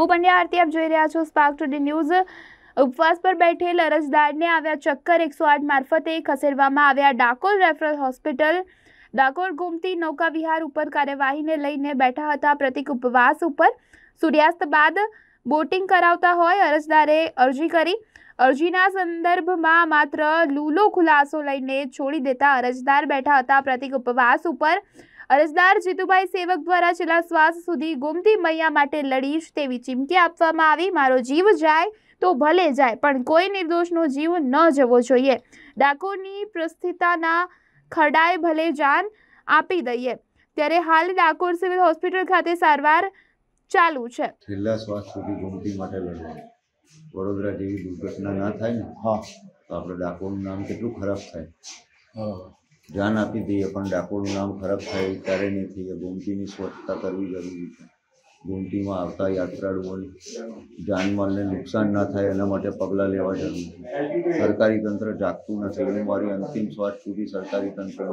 હું પંડ્યા આરતી આપ જોઈ રહ્યા છો સ્પાર્ક ટુડે ન્યૂઝ ઉપવાસ પર બેઠેલ અરજદારને આવ્યા ચક્કર એકસો આઠ મારફતે ખસેડવામાં આવ્યા ડાકોર રેફરલ હોસ્પિટલ ડાકોર ગુમતી નૌકાવિહાર ઉપર કાર્યવાહીને લઈને બેઠા હતા પ્રતિક ઉપવાસ ઉપર સૂર્યાસ્ત બાદ બોટિંગ કરાવતા હોય અરજદારે અરજી કરી અરજીના સંદર્ભમાં માત્ર લૂલો ખુલાસો લઈને છોડી દેતા અરજદાર બેઠા હતા પ્રતિક ઉપવાસ ઉપર અરજદાર જીતુભાઈ સેવક દ્વારા છેલ્લા શ્વાસ સુધી ગોમતી મૈયા માટે લડીશ તેવી ચીમકી આપવામાં આવી મારો જીવ જાય તો ભલે જાય પણ કોઈ નિર્દોષનો જીવ ન જવો જોઈએ ડાકોરની પ્રસ્થિતાના ખડાય ભલે જાન આપી દઈએ ત્યારે હાલ ડાકોર સિવિલ હોસ્પિટલ ખાતે સારવાર ચાલુ છે છેલ્લા શ્વાસ સુધી ગોમતી માટે લડવાનું વડોદરા જેવી દુર્ઘટના ના થાય ને હા તો આપણે ડાકોરનું નામ કેટલું ખરાબ થાય હા જાન આપી દઈએ પણ ડાકોરનું નામ ખરાબ થાય ત્યારે નહીં થઈએ ગોમતીની સ્વચ્છતા કરવી જરૂરી છે ગોમતીમાં આવતા યાત્રાળુઓની જાનમાલને નુકસાન ના થાય એના માટે પગલાં લેવા જરૂરી છે સરકારી તંત્ર જાગતું નથી હું મારી અંતિમ શ્વાસ સુધી સરકારી તંત્રને